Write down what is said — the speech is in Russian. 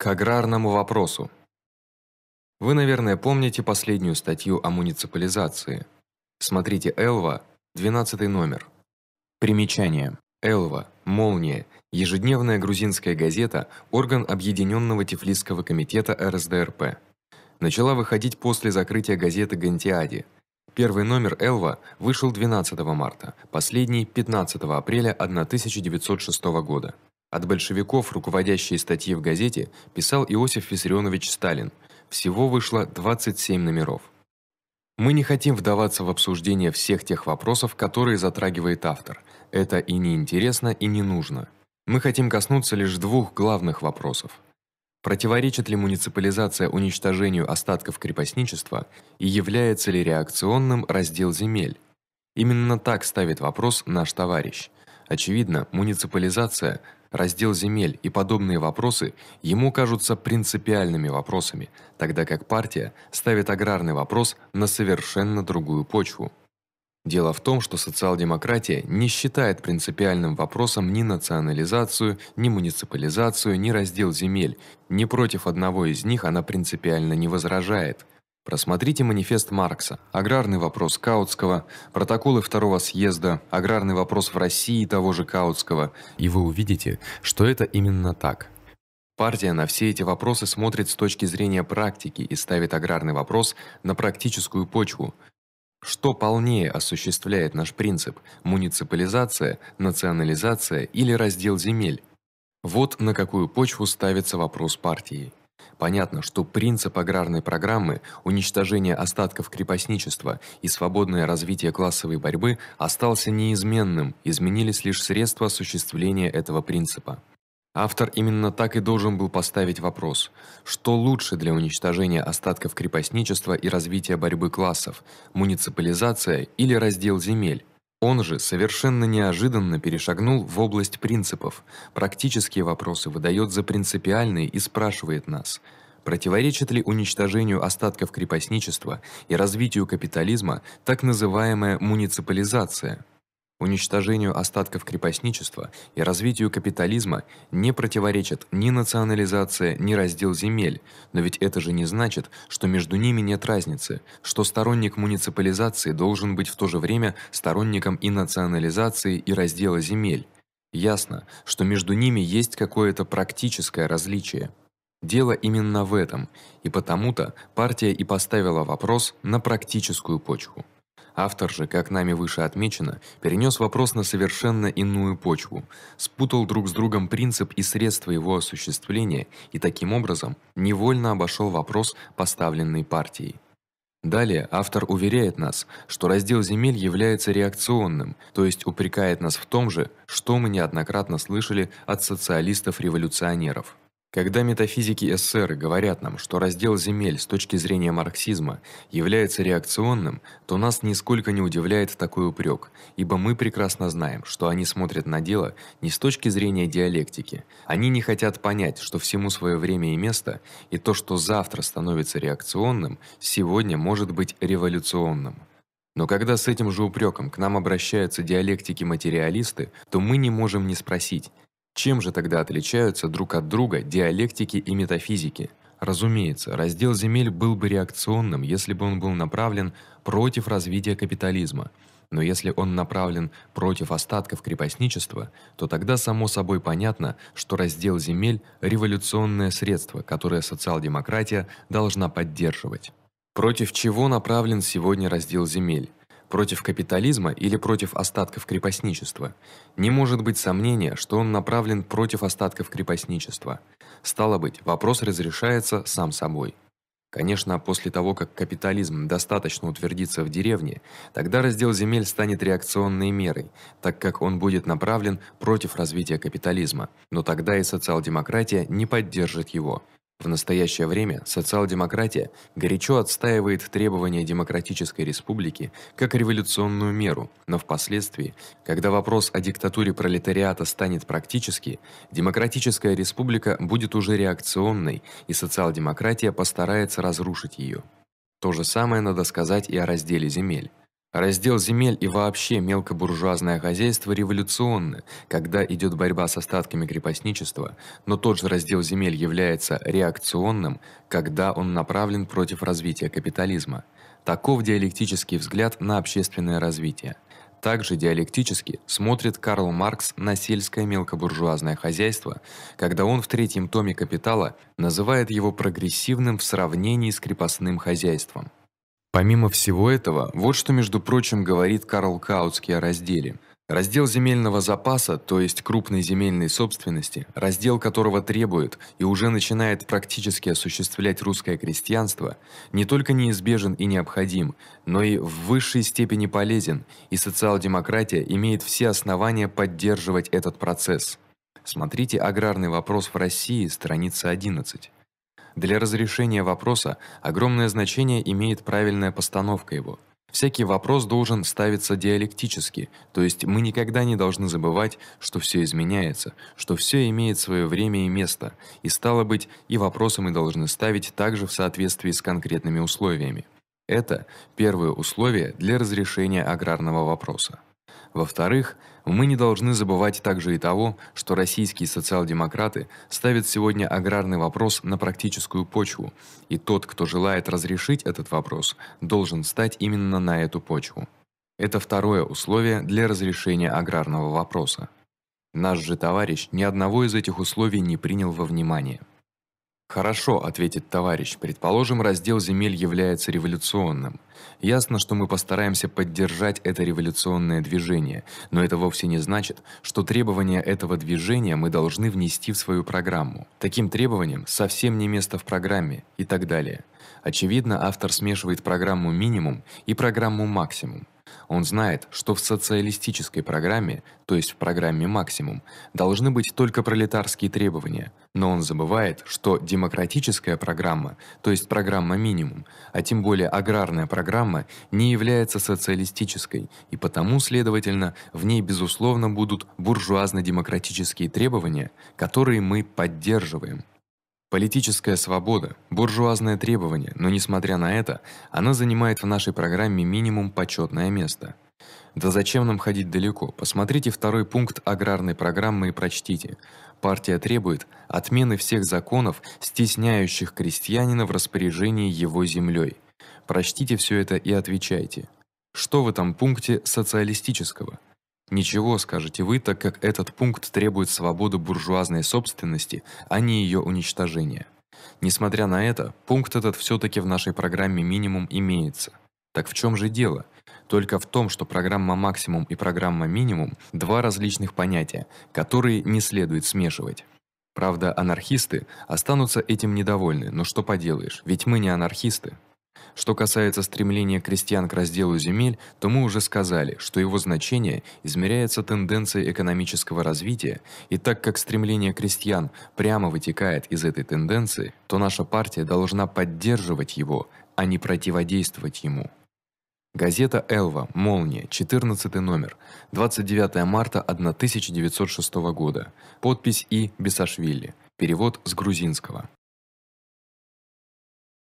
К аграрному вопросу. Вы, наверное, помните последнюю статью о муниципализации. Смотрите Элва, 12 номер. Примечание. Элва, Молния, ежедневная грузинская газета, орган Объединенного Тифлисского комитета РСДРП. Начала выходить после закрытия газеты Гантиади. Первый номер Элва вышел 12 марта, последний 15 апреля 1906 года. От большевиков руководящие статьи в газете писал Иосиф Виссарионович Сталин. Всего вышло 27 номеров. Мы не хотим вдаваться в обсуждение всех тех вопросов, которые затрагивает автор. Это и не интересно, и не нужно. Мы хотим коснуться лишь двух главных вопросов. Противоречит ли муниципализация уничтожению остатков крепостничества и является ли реакционным раздел земель? Именно так ставит вопрос наш товарищ. Очевидно, муниципализация раздел земель и подобные вопросы ему кажутся принципиальными вопросами, тогда как партия ставит аграрный вопрос на совершенно другую почву. Дело в том, что социал-демократия не считает принципиальным вопросом ни национализацию, ни муниципализацию, ни раздел земель. Ни против одного из них она принципиально не возражает. Просмотрите манифест Маркса, аграрный вопрос Каутского, протоколы второго съезда, аграрный вопрос в России того же Каутского, и вы увидите, что это именно так. Партия на все эти вопросы смотрит с точки зрения практики и ставит аграрный вопрос на практическую почву. Что полнее осуществляет наш принцип: муниципализация, национализация или раздел земель? Вот на какую почву ставится вопрос партии. Понятно, что принцип аграрной программы уничтожение остатков крепостничества и свободное развитие классовой борьбы остался неизменным, изменились лишь средства осуществления этого принципа. Автор именно так и должен был поставить вопрос: что лучше для уничтожения остатков крепостничества и развития борьбы классов: муниципализация или раздел земель? Он же совершенно неожиданно перешагнул в область принципов. Практические вопросы выдает за принципиальные и спрашивает нас: противоречит ли уничтожению остатков крепостничества и развитию капитализма так называемая муниципализация? уничтожению остатков крепостничества и развитию капитализма не противоречат ни национализация, ни раздел земель, но ведь это же не значит, что между ними нет разницы, что сторонник муниципализации должен быть в то же время сторонником и национализации, и раздела земель. Ясно, что между ними есть какое-то практическое различие. Дело именно в этом, и потому-то партия и поставила вопрос на практическую почву. Автор же, как нами выше отмечено, перенес вопрос на совершенно иную почву, спутал друг с другом принцип и средства его осуществления и таким образом невольно обошел вопрос, поставленный партией. Далее автор уверяет нас, что раздел земель является реакционным, то есть упрекает нас в том же, что мы неоднократно слышали от социалистов-революционеров. Когда метафизики СССР говорят нам, что раздел земель с точки зрения марксизма является реакционным, то нас нисколько не удивляет такой упрек, ибо мы прекрасно знаем, что они смотрят на дело не с точки зрения диалектики. Они не хотят понять, что всему свое время и место, и то, что завтра становится реакционным, сегодня может быть революционным. Но когда с этим же упреком к нам обращаются диалектики-материалисты, то мы не можем не спросить: чем же тогда отличаются друг от друга диалектики и метафизики? Разумеется, раздел земель был бы реакционным, если бы он был направлен против развития капитализма. Но если он направлен против остатков крепостничества, то тогда само собой понятно, что раздел земель революционное средство, которое социал-демократия должна поддерживать. Против чего направлен сегодня раздел земель? против капитализма или против остатков крепостничества, не может быть сомнения, что он направлен против остатков крепостничества. Стало быть, вопрос разрешается сам собой. Конечно, после того, как капитализм достаточно утвердится в деревне, тогда раздел земель станет реакционной мерой, так как он будет направлен против развития капитализма, но тогда и социал-демократия не поддержит его. В настоящее время социал-демократия горячо отстаивает требования демократической республики как революционную меру, но впоследствии, когда вопрос о диктатуре пролетариата станет практически, демократическая республика будет уже реакционной, и социал-демократия постарается разрушить её. То же самое надо сказать и о разделе земель. Раздел земель и вообще мелкобуржуазное хозяйство революционно, когда идет борьба с остатками крепостничества, но тот же раздел земель является реакционным, когда он направлен против развития капитализма. Таков диалектический взгляд на общественное развитие. Также диалектически смотрит Карл Маркс на сельское мелкобуржуазное хозяйство, когда он в третьем томе Капитала называет его прогрессивным в сравнении с крепостным хозяйством. Помимо всего этого, вот что, между прочим, говорит Карл Каутский о разделе. Раздел земельного запаса, то есть крупной земельной собственности, раздел которого требует и уже начинает практически осуществлять русское крестьянство, не только неизбежен и необходим, но и в высшей степени полезен, и социал-демократия имеет все основания поддерживать этот процесс. Смотрите Аграрный вопрос в России, страница 11. Для разрешения вопроса огромное значение имеет правильная постановка его. Всякий вопрос должен ставиться диалектически, то есть мы никогда не должны забывать, что всё изменяется, что всё имеет своё время и место, и стало быть, и вопросы мы должны ставить также в соответствии с конкретными условиями. Это первое условие для разрешения аграрного вопроса. Во-вторых, мы не должны забывать также и того, что российские социал-демократы ставят сегодня аграрный вопрос на практическую почву, и тот, кто желает разрешить этот вопрос, должен стать именно на эту почву. Это второе условие для разрешения аграрного вопроса. Наш же товарищ ни одного из этих условий не принял во внимание. Хорошо, ответит товарищ. Предположим, раздел земель является революционным. Ясно, что мы постараемся поддержать это революционное движение, но это вовсе не значит, что требования этого движения мы должны внести в свою программу. Таким требованиям совсем не место в программе и так далее. Очевидно, автор смешивает программу минимум и программу максимум. Он знает, что в социалистической программе, то есть в программе максимум, должны быть только пролетарские требования, но он забывает, что демократическая программа, то есть программа минимум, а тем более аграрная программа не является социалистической, и потому, следовательно, в ней безусловно будут буржуазно-демократические требования, которые мы поддерживаем. Политическая свобода буржуазное требование, но несмотря на это, она занимает в нашей программе минимум почетное место. Да зачем нам ходить далеко? Посмотрите второй пункт аграрной программы и прочтите. Партия требует отмены всех законов, стесняющих крестьянина в распоряжении его землей. Прочтите все это и отвечайте. Что в этом пункте социалистического? Ничего, скажете вы, так как этот пункт требует свободы буржуазной собственности, а не её уничтожения. Несмотря на это, пункт этот всё-таки в нашей программе минимум имеется. Так в чём же дело? Только в том, что программа максимум и программа минимум два различных понятия, которые не следует смешивать. Правда, анархисты останутся этим недовольны, но что поделаешь, ведь мы не анархисты. Что касается стремления крестьян к разделу земель, то мы уже сказали, что его значение измеряется тенденцией экономического развития, и так как стремление крестьян прямо вытекает из этой тенденции, то наша партия должна поддерживать его, а не противодействовать ему. Газета Элва. Молния, 14 номер, 29 марта 1906 года. Подпись И. Бесашвили. Перевод с грузинского.